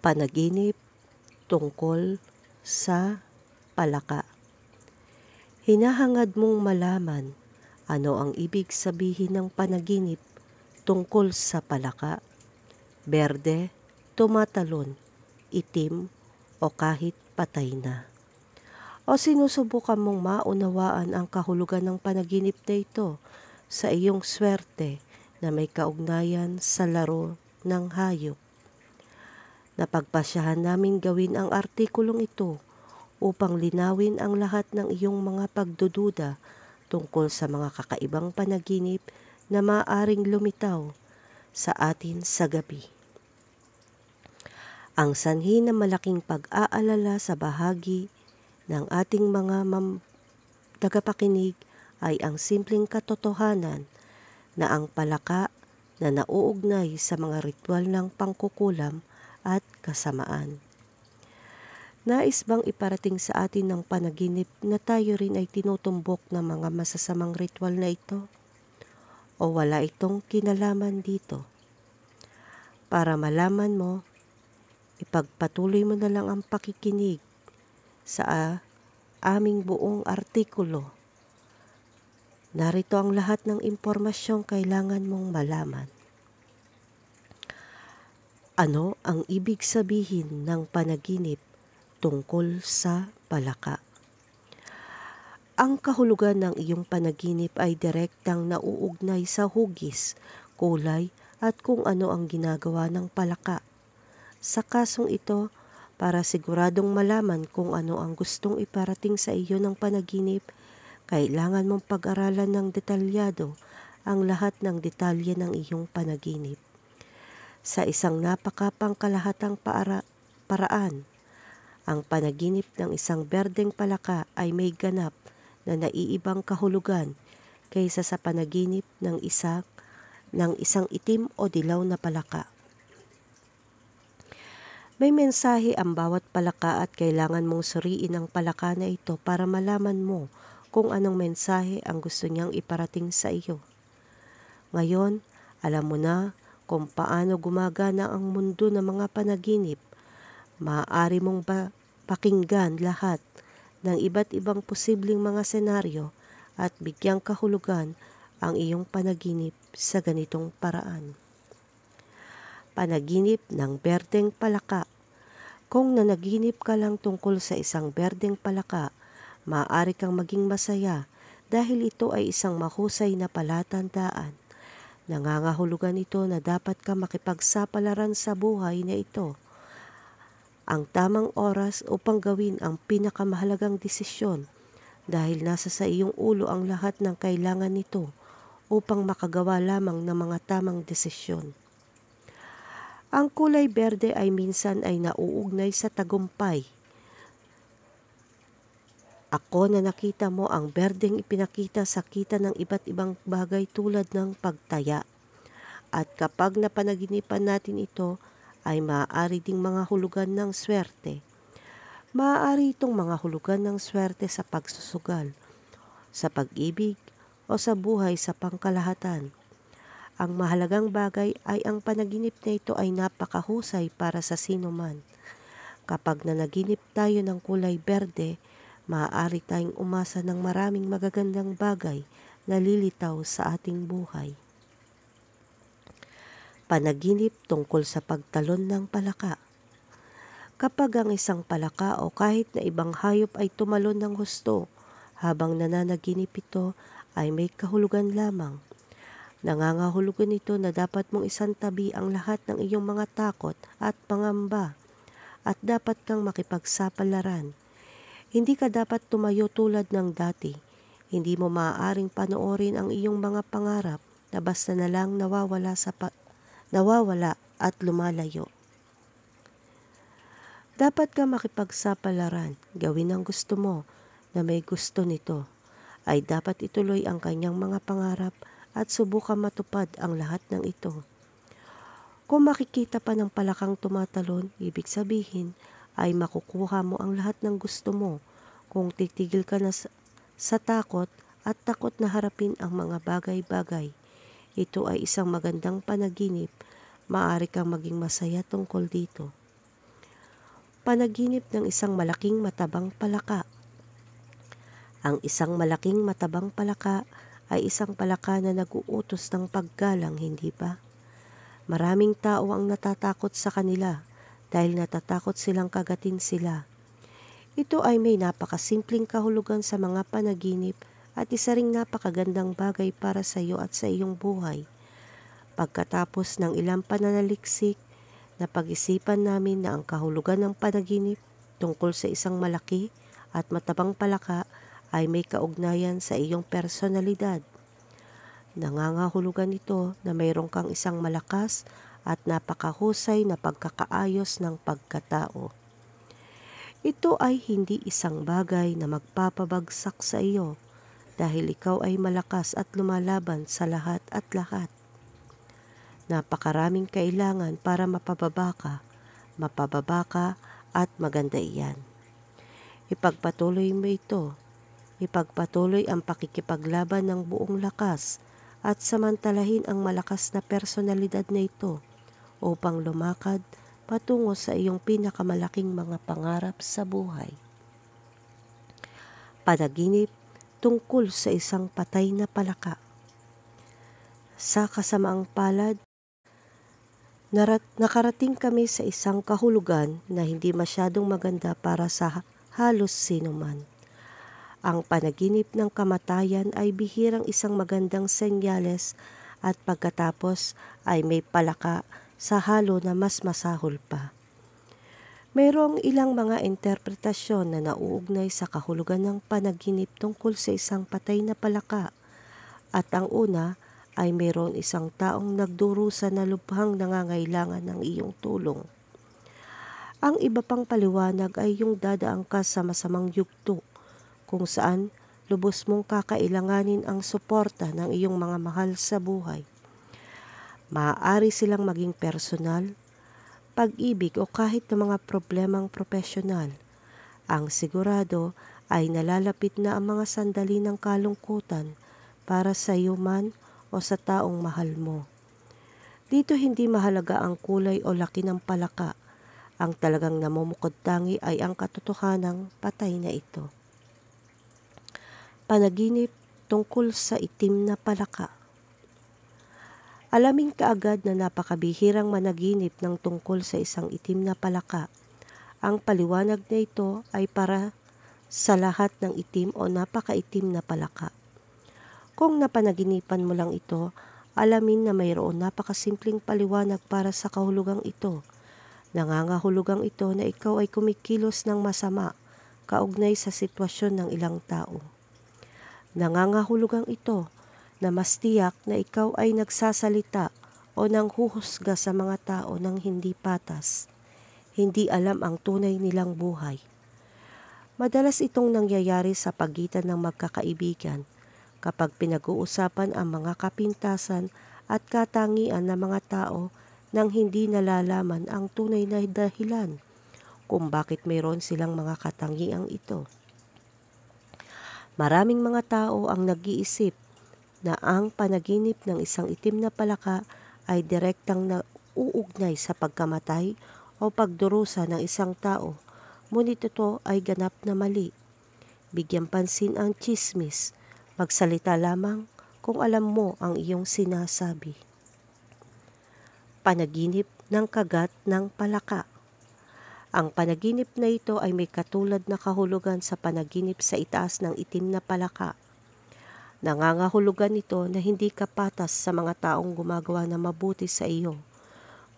panaginip tungkol sa palaka. Hinahangad mong malaman ano ang ibig sabihin ng panaginip tungkol sa palaka. Berde, tumatalon, itim o kahit patay na. O sinusubukan mong maunawaan ang kahulugan ng panaginip na ito sa iyong swerte na may kaugnayan sa laro ng hayop. Napagpasyahan namin gawin ang artikulong ito upang linawin ang lahat ng iyong mga pagdududa tungkol sa mga kakaibang panaginip na maaring lumitaw sa atin sa gabi. Ang sanhi ng malaking pag-aalala sa bahagi ng ating mga mam- tagapakinig ay ang simpleng katotohanan na ang palaka na nauugnay sa mga ritual ng pangkukulam at kasamaan. Nais bang iparating sa atin ng panaginip na tayo rin ay tinutumbok ng mga masasamang ritual na ito? O wala itong kinalaman dito? Para malaman mo, ipagpatuloy mo na lang ang pakikinig sa aming buong artikulo. Narito ang lahat ng impormasyong kailangan mong malaman. Ano ang ibig sabihin ng panaginip tungkol sa palaka? Ang kahulugan ng iyong panaginip ay direktang nauugnay sa hugis, kulay at kung ano ang ginagawa ng palaka. Sa kasong ito, para siguradong malaman kung ano ang gustong iparating sa iyo ng panaginip, kailangan mong pag-aralan ng detalyado ang lahat ng detalye ng iyong panaginip sa isang napakapangkalahatang paara, paraan. Ang panaginip ng isang berdeng palaka ay may ganap na naiibang kahulugan kaysa sa panaginip ng isang ng isang itim o dilaw na palaka. May mensahe ang bawat palaka at kailangan mong suriin ang palaka na ito para malaman mo kung anong mensahe ang gusto niyang iparating sa iyo. Ngayon, alam mo na kung paano gumagana ang mundo ng mga panaginip, maaari mong ba pakinggan lahat ng iba't ibang posibleng mga senaryo at bigyang kahulugan ang iyong panaginip sa ganitong paraan. Panaginip ng berdeng palaka Kung nanaginip ka lang tungkol sa isang berdeng palaka, maaari kang maging masaya dahil ito ay isang mahusay na palatandaan Nangangahulugan ito na dapat ka makipagsapalaran sa buhay na ito. Ang tamang oras upang gawin ang pinakamahalagang desisyon dahil nasa sa iyong ulo ang lahat ng kailangan nito upang makagawa lamang ng mga tamang desisyon. Ang kulay berde ay minsan ay nauugnay sa tagumpay ako na nakita mo ang berdeng ipinakita sa kita ng iba't ibang bagay tulad ng pagtaya. At kapag napanaginipan natin ito, ay maaari ding mga hulugan ng swerte. Maaari itong mga hulugan ng swerte sa pagsusugal, sa pag-ibig, o sa buhay sa pangkalahatan. Ang mahalagang bagay ay ang panaginip na ito ay napakahusay para sa sino man. Kapag nanaginip tayo ng kulay berde, maaari tayong umasa ng maraming magagandang bagay na lilitaw sa ating buhay. Panaginip tungkol sa pagtalon ng palaka Kapag ang isang palaka o kahit na ibang hayop ay tumalon ng husto, habang nananaginip ito ay may kahulugan lamang. Nangangahulugan ito na dapat mong isantabi ang lahat ng iyong mga takot at pangamba at dapat kang makipagsapalaran hindi ka dapat tumayo tulad ng dati. Hindi mo maaaring panoorin ang iyong mga pangarap na basta na lang nawawala, sa pa- nawawala at lumalayo. Dapat ka makipagsapalaran, gawin ang gusto mo na may gusto nito. Ay dapat ituloy ang kanyang mga pangarap at subukan matupad ang lahat ng ito. Kung makikita pa ng palakang tumatalon, ibig sabihin ay makukuha mo ang lahat ng gusto mo kung titigil ka na sa, sa takot at takot na harapin ang mga bagay-bagay. Ito ay isang magandang panaginip. Maari kang maging masaya tungkol dito. Panaginip ng isang malaking matabang palaka. Ang isang malaking matabang palaka ay isang palaka na naguutos ng paggalang, hindi ba? Maraming tao ang natatakot sa kanila dahil natatakot silang kagatin sila. Ito ay may napakasimpleng kahulugan sa mga panaginip at isa ring napakagandang bagay para sa iyo at sa iyong buhay. Pagkatapos ng ilang pananaliksik, napag-isipan namin na ang kahulugan ng panaginip tungkol sa isang malaki at matabang palaka ay may kaugnayan sa iyong personalidad. Nangangahulugan ito na mayroon kang isang malakas at napakahusay na pagkakaayos ng pagkatao. Ito ay hindi isang bagay na magpapabagsak sa iyo dahil ikaw ay malakas at lumalaban sa lahat at lahat. Napakaraming kailangan para mapababa ka, mapababa ka at maganda iyan. Ipagpatuloy mo ito. Ipagpatuloy ang pakikipaglaban ng buong lakas at samantalahin ang malakas na personalidad na ito upang lumakad patungo sa iyong pinakamalaking mga pangarap sa buhay. Panaginip tungkol sa isang patay na palaka. Sa kasamaang palad, narat, nakarating kami sa isang kahulugan na hindi masyadong maganda para sa halos sinuman. Ang panaginip ng kamatayan ay bihirang isang magandang senyales at pagkatapos ay may palaka sa halo na mas masahol pa. Mayroong ilang mga interpretasyon na nauugnay sa kahulugan ng panaginip tungkol sa isang patay na palaka at ang una ay mayroon isang taong nagdurusa na lubhang nangangailangan ng iyong tulong. Ang iba pang paliwanag ay yung dadaang ka sa masamang yugto kung saan lubos mong kakailanganin ang suporta ng iyong mga mahal sa buhay. Maaari silang maging personal, pag-ibig o kahit ng mga problemang profesional. Ang sigurado ay nalalapit na ang mga sandali ng kalungkutan para sa iyo man o sa taong mahal mo. Dito hindi mahalaga ang kulay o laki ng palaka. Ang talagang namumukod tangi ay ang katotohanang patay na ito. Panaginip tungkol sa itim na palaka. Alamin kaagad na napakabihirang managinip ng tungkol sa isang itim na palaka. Ang paliwanag na ito ay para sa lahat ng itim o napakaitim na palaka. Kung napanaginipan mo lang ito, alamin na mayroon napakasimpleng paliwanag para sa kahulugang ito. Nangangahulugang ito na ikaw ay kumikilos ng masama kaugnay sa sitwasyon ng ilang tao. Nangangahulugang ito na mas tiyak na ikaw ay nagsasalita o nang huhusga sa mga tao ng hindi patas, hindi alam ang tunay nilang buhay. Madalas itong nangyayari sa pagitan ng magkakaibigan kapag pinag-uusapan ang mga kapintasan at katangian ng mga tao nang hindi nalalaman ang tunay na dahilan kung bakit mayroon silang mga katangiang ito. Maraming mga tao ang nag-iisip na ang panaginip ng isang itim na palaka ay direktang nauugnay sa pagkamatay o pagdurusa ng isang tao, ngunit ito ay ganap na mali. Bigyan pansin ang chismis, magsalita lamang kung alam mo ang iyong sinasabi. Panaginip ng kagat ng palaka ang panaginip na ito ay may katulad na kahulugan sa panaginip sa itaas ng itim na palaka. Nangangahulugan ito na hindi ka patas sa mga taong gumagawa na mabuti sa iyo.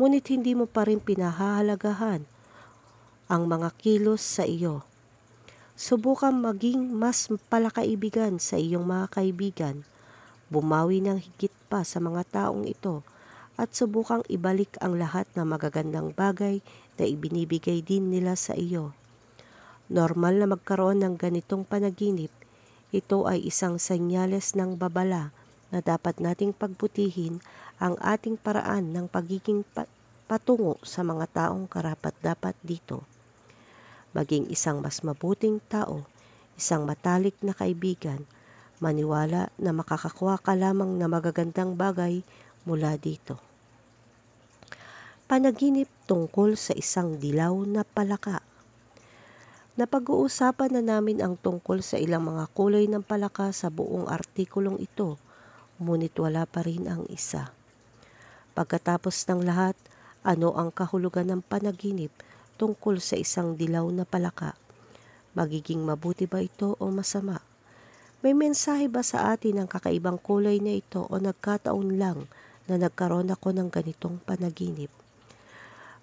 Ngunit hindi mo pa rin pinahahalagahan ang mga kilos sa iyo. Subukan maging mas palakaibigan sa iyong mga kaibigan. Bumawi ng higit pa sa mga taong ito at subukang ibalik ang lahat ng magagandang bagay na ibinibigay din nila sa iyo. Normal na magkaroon ng ganitong panaginip ito ay isang senyales ng babala na dapat nating pagputihin ang ating paraan ng pagiging patungo sa mga taong karapat dapat dito. Maging isang mas mabuting tao, isang matalik na kaibigan, maniwala na makakakuha ka lamang na magagandang bagay mula dito. Panaginip tungkol sa isang dilaw na palaka Napag-uusapan na namin ang tungkol sa ilang mga kulay ng palaka sa buong artikulong ito, ngunit wala pa rin ang isa. Pagkatapos ng lahat, ano ang kahulugan ng panaginip tungkol sa isang dilaw na palaka? Magiging mabuti ba ito o masama? May mensahe ba sa atin ang kakaibang kulay na ito o nagkataon lang na nagkaroon ako ng ganitong panaginip?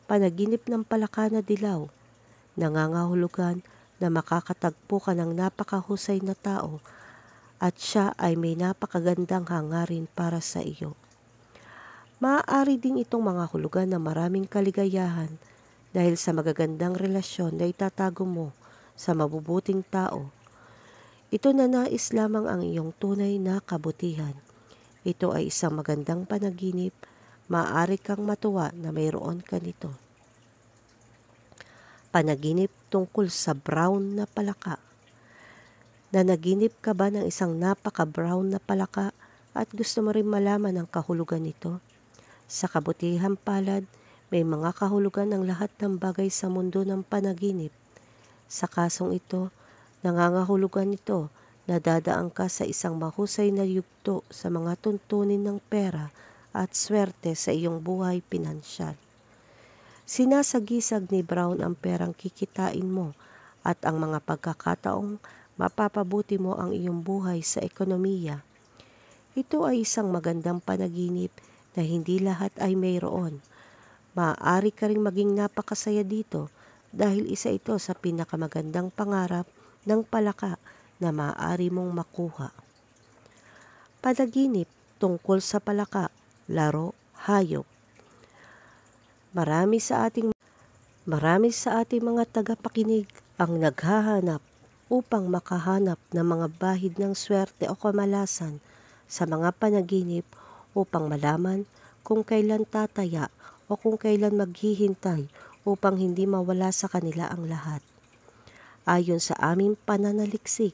Panaginip ng palaka na dilaw – nangangahulugan na makakatagpo ka ng napakahusay na tao at siya ay may napakagandang hangarin para sa iyo. Maaari din itong mga hulugan na maraming kaligayahan dahil sa magagandang relasyon na itatago mo sa mabubuting tao. Ito na nais lamang ang iyong tunay na kabutihan. Ito ay isang magandang panaginip. Maaari kang matuwa na mayroon ka nito panaginip tungkol sa brown na palaka. Nanaginip ka ba ng isang napaka-brown na palaka at gusto mo rin malaman ang kahulugan nito? Sa kabutihang palad, may mga kahulugan ang lahat ng bagay sa mundo ng panaginip. Sa kasong ito, nangangahulugan ito na dadaan ka sa isang mahusay na yugto sa mga tuntunin ng pera at swerte sa iyong buhay pinansyal. Sinasagisag ni Brown ang perang kikitain mo at ang mga pagkakataong mapapabuti mo ang iyong buhay sa ekonomiya. Ito ay isang magandang panaginip na hindi lahat ay mayroon. Maaari ka rin maging napakasaya dito dahil isa ito sa pinakamagandang pangarap ng palaka na maaari mong makuha. Panaginip tungkol sa palaka, laro, hayop, Marami sa ating marami sa ating mga tagapakinig ang naghahanap upang makahanap ng mga bahid ng swerte o kamalasan sa mga panaginip upang malaman kung kailan tataya o kung kailan maghihintay upang hindi mawala sa kanila ang lahat. Ayon sa aming pananaliksik,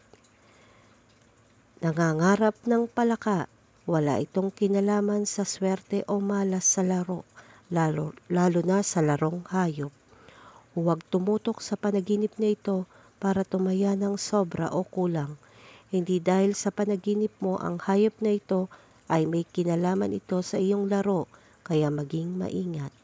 nangangarap ng palaka, wala itong kinalaman sa swerte o malas sa laro lalo, lalo na sa larong hayop. Huwag tumutok sa panaginip na ito para tumaya ng sobra o kulang. Hindi dahil sa panaginip mo ang hayop na ito ay may kinalaman ito sa iyong laro, kaya maging maingat.